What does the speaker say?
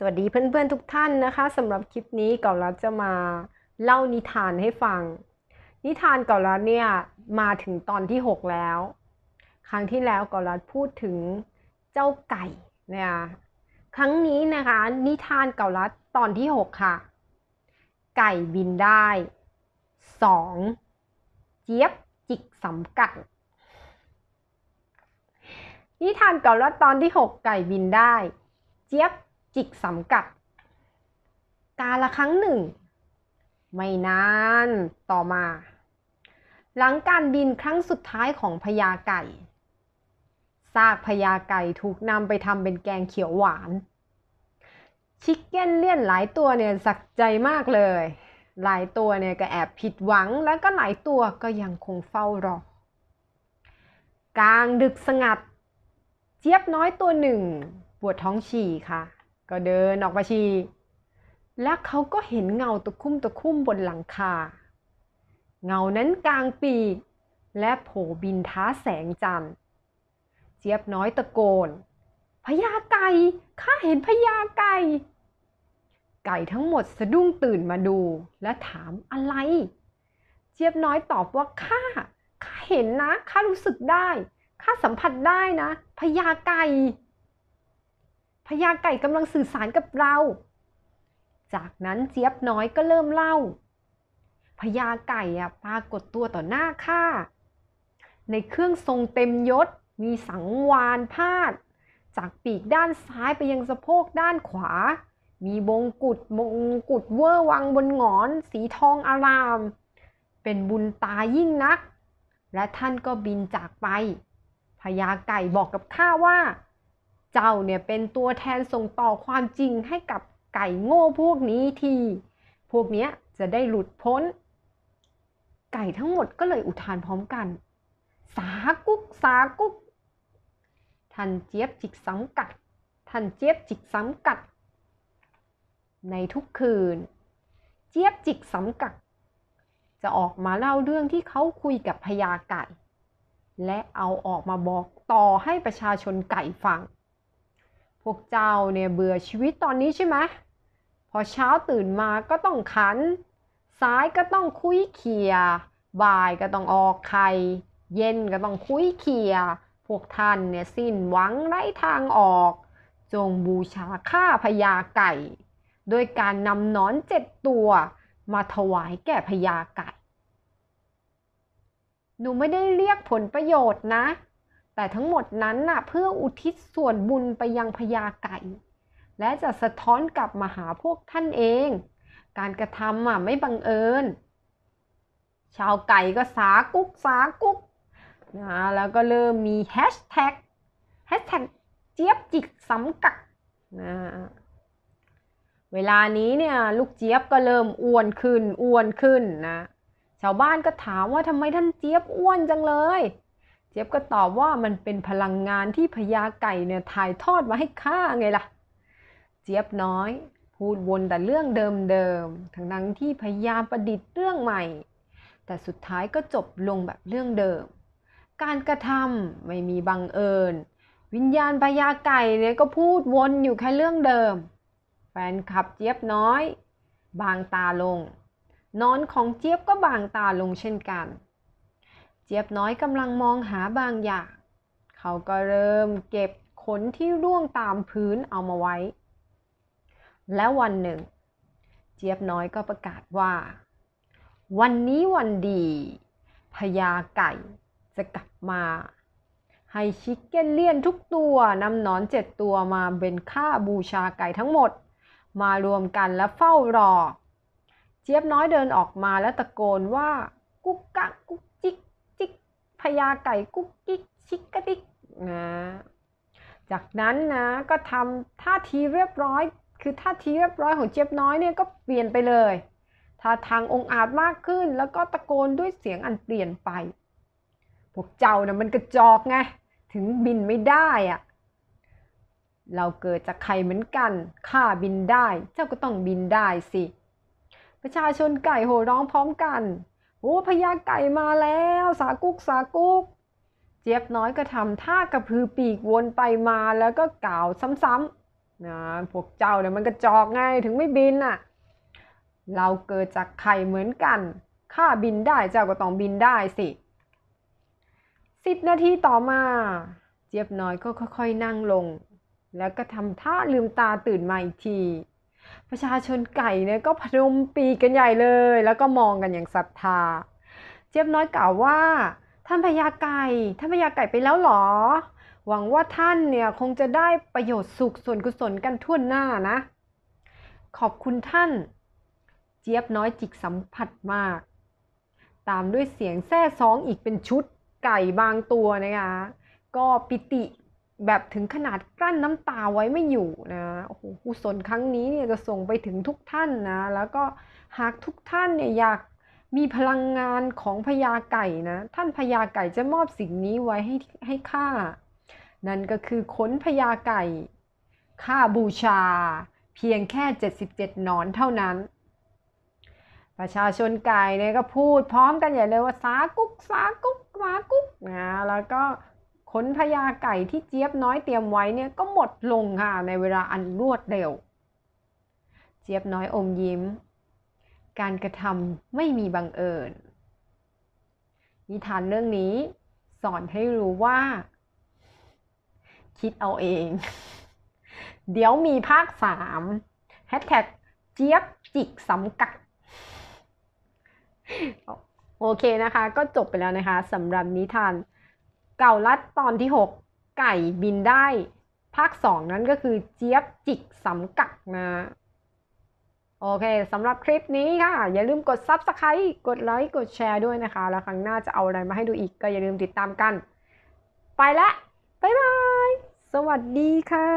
สวัสดีเพื่อนๆทุกท่านนะคะสำหรับคลิปนี้เก่ารัดจะมาเล่านิทานให้ฟัง นิทานเก่ารัดเนี่ย มาถึงตอนที่ 6 แล้ว ครั้งที่แล้ว เก่ารัตพูดถึง เจ้าไก่เนี่ยครั้งนี้นะคะ นิทานเก่ารัดตอนที่ 6 ค่ะ ไก่บินได้ 2. เจี๊ยบจิกสำกัดนิทานเก่ารัดตอนที่ 6 ไก่บินได้ เจี๊ยบจิกสำกัด กาละครั้งหนึ่ง ไม่นาน ต่อมา หลังการบินครั้งสุดท้ายของพญาไก่ ซากพญาไก่ถูกนำไปทำเป็นแกงเขียวหวาน ชิคเก้นเลี่ยนหลายตัวเนี่ยสักใจมากเลย หลายตัวเนี่ยก็แอบผิดหวังแล้วก็หลายตัวก็ยังคงเฝ้ารอกลางดึกสงัด เจี๊ยบน้อยตัวหนึ่ง ปวดท้องฉี่ค่ะก็เดินออกมาชี และเขาก็เห็นเงาตะคุ่มตะคุ่มบนหลังคา เงานั้นกลางปีกและโผบินท้าแสงจันทร์ เจี๊ยบน้อยตะโกนพญาไก่ข้าเห็นพญาไก่ไก่ทั้งหมดสะดุ้งตื่นมาดูและถามอะไร เจี๊ยบน้อยตอบว่าข้าข้าเห็นนะ ข้ารู้สึกได้ ข้าสัมผัสได้นะพญาไก่พญาไก่กำลังสื่อสารกับเรา จากนั้นเจี๊ยบน้อยก็เริ่มเล่า พญาไก่อะปรากฏตัวต่อหน้าข้า ในเครื่องทรงเต็มยศ มีสังวานพาดจากปีกด้านซ้ายไปยังสะโพกด้านขวา มีบงกุฎมงกุฎเวอร์วังบนหงอน สีทองอาราม เป็นบุญตายิ่งนัก และท่านก็บินจากไป พญาไก่บอกกับข้าว่าเจ้าเนี่ยเป็นตัวแทนส่งต่อความจริงให้กับไก่โง่พวกนี้ที พวกเนี้ยจะได้หลุดพ้น ไก่ทั้งหมดก็เลยอุทานพร้อมกัน สากุกสากุกท่านเจี๊ยบจิกสังกัดท่านเจี๊ยบจิกสังกัด ในทุกคืน เจี๊ยบจิกสังกัด จะออกมาเล่าเรื่องที่เขาคุยกับพญาไก่ และเอาออกมาบอกต่อให้ประชาชนไก่ฟังวกเจ้าเนี่ยเบื่อชีวิตตอนนี้ใช่ไหม พอเช้าตื่นมาก็ต้องขันสายก็ต้องคุยเคียบ่ายก็ต้องออกไข่ เย็นก็ต้องคุยเคีย พวกท่านเนี่ยสิ้นหวังไร้ทางออก จงบูชาข้าพญาไก่ โดยการนำนอนเจ็ดตัวมาถวายแก่พญาไก่ หนูไม่ได้เรียกผลประโยชน์นะแต่ทั้งหมดนั้นนะ่ะเพื่ออุทิศส่วนบุญไปยังพญาไก่ และจะสะท้อนกลับมาหาพวกท่านเอง การกระทำอ่ะไม่บังเอิญ ชาวไก่ก็สากุกสากุกนะแล้วก็เริ่มมีแฮชแท็กแฮชแท็กเจี๊ยบจิกสำกักนะเวลานี้เนี่ยลูกเจี๊ยบก็เริ่มอ้วนขึ้นอ้วนขึ้นนะชาวบ้านก็ถามว่าทำไมท่านเจี๊ยบอ้วนจังเลยเจี๊ยบก็ตอบว่ามันเป็นพลังงานที่พญาไก่เนี่ยถ่ายทอดมาให้ข้าไงล่ะ เจี๊ยบน้อย พูดวนแต่เรื่องเดิมๆ ทั้งนั้นที่พยายามประดิษฐ์เรื่องใหม่ แต่สุดท้ายก็จบลงแบบเรื่องเดิม การกระทำไม่มีบังเอิญ วิญญาณพญาไก่เนี่ยก็พูดวนอยู่แค่เรื่องเดิม แฟนคลับเจี๊ยบน้อย บางตาลง นอนของเจี๊ยบก็บางตาลงเช่นกันเจี๊ยบน้อยกำลังมองหาบางอย่าง เขาก็เริ่มเก็บขนที่ร่วงตามพื้นเอามาไว้ และวันหนึ่งเจี๊ยบน้อยก็ประกาศว่า วันนี้วันดี พญาไก่จะกลับมา ให้ชิคเก้นเลี่ยนทุกตัวนำหนอนเจ็ดตัวมาเป็นค่าบูชาไก่ทั้งหมด มารวมกันและเฝ้ารอ เจี๊ยบน้อยเดินออกมาและตะโกนว่ากุ๊กกะยาไก่กุ๊กกิ๊กชิกกะติกนะ จากนั้นนะก็ทำท่าทีเรียบร้อย คือท่าทีเรียบร้อยของเจี๊ยบน้อยเนี่ยก็เปลี่ยนไปเลยท่าทางองอาจมากขึ้นแล้วก็ตะโกนด้วยเสียงอันเปลี่ยนไปพวกเจ้านะ่ะมันกระจอกไงถึงบินไม่ได้อะเราเกิดจากใครเหมือนกันข้าบินได้ เจ้าก็ต้องบินได้สิประชาชนไก่โห่ร้องพร้อมกันโอ้พญาไก่มาแล้วสากุกสากุก เจี๊ยบน้อยก็ทำท่ากระพือปีกวนไปมาแล้วก็กล่าวซ้ำๆนะพวกเจ้าเนี่ยมันกระจอกไงถึงไม่บินน่ะเราเกิดจากไข่เหมือนกัน ข้าบินได้เจ้าก็ต้องบินได้สิสิบนาทีต่อมา เจี๊ยบน้อยก็ค่อยๆนั่งลง แล้วก็ทำท่าลืมตาตื่นมาอีกทีประชาชนไก่เนี่ยก็พนมปีกันใหญ่เลย แล้วก็มองกันอย่างศรัทธา เจี๊ยบน้อยกล่าวว่า ท่านพญาไก่ท่านพญาไก่ไปแล้วหรอ หวังว่าท่านเนี่ยคงจะได้ประโยชน์สุขส่วนกุศลกันทั่วหน้านะ ขอบคุณท่านเจี๊ยบน้อยจิกสัมผัสมาก ตามด้วยเสียงแซ่ซ้องอีกเป็นชุดไก่บางตัวนะคะก็ปิติแบบถึงขนาดกลั้นน้ำตาไว้ไม่อยู่นะ โอ้โหกุศลครั้งนี้เนี่ยจะส่งไปถึงทุกท่านนะ แล้วก็หากทุกท่านเนี่ยอยากมีพลังงานของพญาไก่นะ ท่านพญาไก่จะมอบสิ่งนี้ไว้ให้ให้ข้า นั่นก็คือขนพญาไก่ ข้าบูชาเพียงแค่ 77หนอนเท่านั้น ประชาชนไก่เนี่ยก็พูดพร้อมกันใหญ่เลยว่าสากุกสากุกสากุก นะ แล้วก็ขนพญาไก่ที่เจี๊ยบน้อยเตรียมไว้เนี่ยก็หมดลงค่ะ ในเวลาอันรวดเร็ว เจี๊ยบน้อยอมยิ้ม การกระทำไม่มีบังเอิญนิทานเรื่องนี้สอนให้รู้ว่า คิดเอาเอง เดี๋ยวมีภาคสามแฮชแท็กเจี๊ยบจิกสำกัด โอเคนะคะก็จบไปแล้วนะคะสำหรับนิทานเก่ารัดตอนที่ 6 ไก่บินได้ ภาค 2 นั้นก็คือเจี๊ยบ จิกสำกักนะโอเคสำหรับคลิปนี้ค่ะ อย่าลืมกด Subscribe กดไลค์กดแชร์ด้วยนะคะ แล้วครั้งหน้าจะเอาอะไรมาให้ดูอีกก็อย่าลืมติดตามกัน ไปละบ๊ายบาย สวัสดีค่ะ